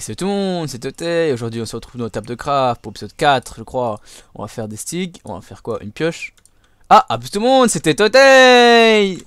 Et c'est tout le monde, c'est Totei aujourd'hui on se retrouve dans notre table de craft pour épisode 4 je crois. On va faire des sticks, on va faire quoi Une pioche Ah, plus ah, tout le monde, c'était Totei